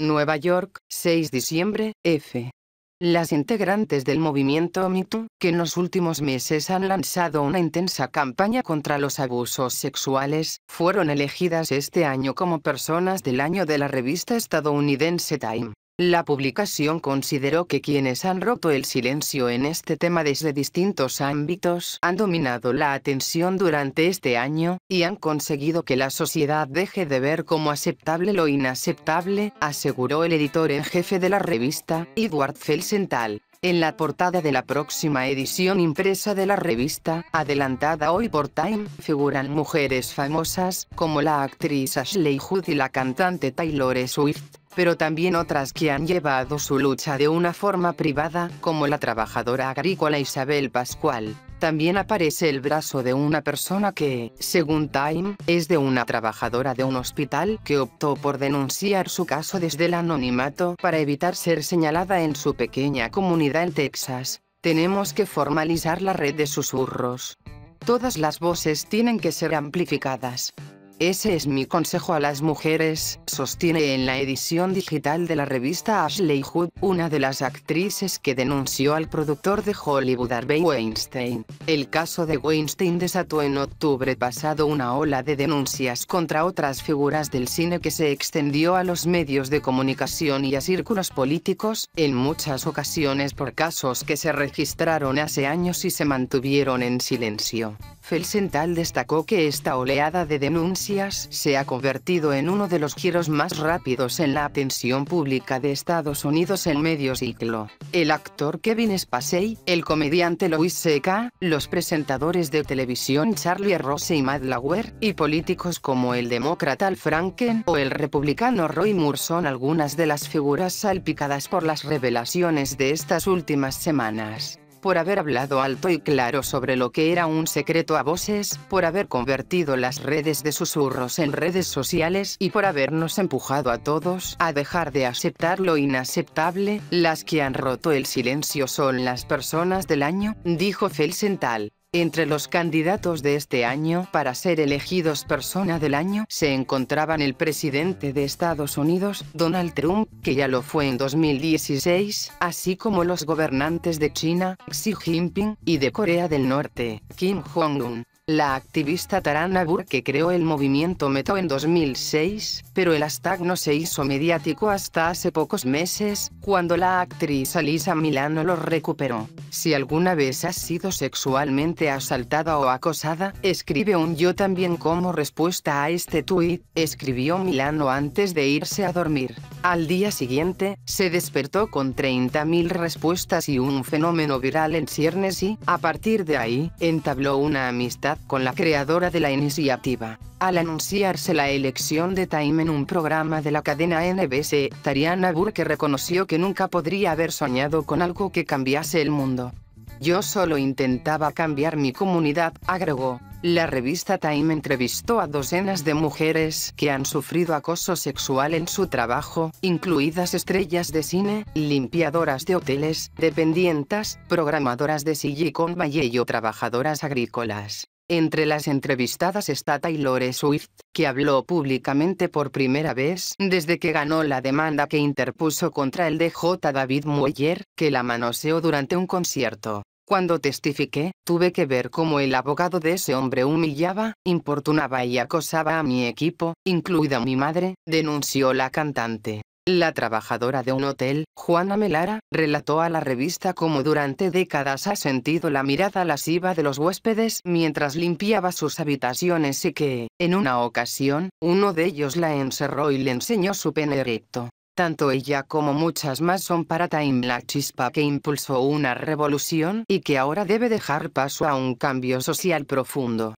Nueva York, 6 diciembre, F. Las integrantes del movimiento Me que en los últimos meses han lanzado una intensa campaña contra los abusos sexuales, fueron elegidas este año como personas del año de la revista estadounidense Time. La publicación consideró que quienes han roto el silencio en este tema desde distintos ámbitos han dominado la atención durante este año, y han conseguido que la sociedad deje de ver como aceptable lo inaceptable, aseguró el editor en jefe de la revista, Edward Felsenthal. En la portada de la próxima edición impresa de la revista, adelantada hoy por Time, figuran mujeres famosas, como la actriz Ashley Hood y la cantante Taylor Swift pero también otras que han llevado su lucha de una forma privada, como la trabajadora agrícola Isabel Pascual. También aparece el brazo de una persona que, según Time, es de una trabajadora de un hospital que optó por denunciar su caso desde el anonimato para evitar ser señalada en su pequeña comunidad en Texas. Tenemos que formalizar la red de susurros. Todas las voces tienen que ser amplificadas. Ese es mi consejo a las mujeres, sostiene en la edición digital de la revista Ashley Hood, una de las actrices que denunció al productor de Hollywood Harvey Weinstein. El caso de Weinstein desató en octubre pasado una ola de denuncias contra otras figuras del cine que se extendió a los medios de comunicación y a círculos políticos, en muchas ocasiones por casos que se registraron hace años y se mantuvieron en silencio. Felsenthal destacó que esta oleada de denuncias se ha convertido en uno de los giros más rápidos en la atención pública de Estados Unidos en medio ciclo. El actor Kevin Spacey, el comediante Louis C.K., los presentadores de televisión Charlie Rose y Matt Lauer, y políticos como el demócrata Al Franken o el republicano Roy Moore son algunas de las figuras salpicadas por las revelaciones de estas últimas semanas por haber hablado alto y claro sobre lo que era un secreto a voces, por haber convertido las redes de susurros en redes sociales y por habernos empujado a todos a dejar de aceptar lo inaceptable, las que han roto el silencio son las personas del año, dijo Felsenthal. Entre los candidatos de este año para ser elegidos persona del año se encontraban el presidente de Estados Unidos, Donald Trump, que ya lo fue en 2016, así como los gobernantes de China, Xi Jinping, y de Corea del Norte, Kim Jong-un. La activista Tarana Burke creó el movimiento Meto en 2006, pero el hashtag no se hizo mediático hasta hace pocos meses, cuando la actriz Alisa Milano lo recuperó. Si alguna vez has sido sexualmente asaltada o acosada, escribe un yo también como respuesta a este tuit, escribió Milano antes de irse a dormir. Al día siguiente, se despertó con 30.000 respuestas y un fenómeno viral en ciernes y, a partir de ahí, entabló una amistad con la creadora de la iniciativa. Al anunciarse la elección de Time en un programa de la cadena NBC, Tariana Burke reconoció que nunca podría haber soñado con algo que cambiase el mundo. Yo solo intentaba cambiar mi comunidad, agregó. La revista Time entrevistó a docenas de mujeres que han sufrido acoso sexual en su trabajo, incluidas estrellas de cine, limpiadoras de hoteles, dependientas, programadoras de Silicon Valley o trabajadoras agrícolas. Entre las entrevistadas está Taylor Swift, que habló públicamente por primera vez desde que ganó la demanda que interpuso contra el DJ David Mueller, que la manoseó durante un concierto. Cuando testifiqué, tuve que ver cómo el abogado de ese hombre humillaba, importunaba y acosaba a mi equipo, incluida mi madre, denunció la cantante. La trabajadora de un hotel, Juana Melara, relató a la revista cómo durante décadas ha sentido la mirada lasciva de los huéspedes mientras limpiaba sus habitaciones y que, en una ocasión, uno de ellos la encerró y le enseñó su pene erecto. Tanto ella como muchas más son para Time la chispa que impulsó una revolución y que ahora debe dejar paso a un cambio social profundo.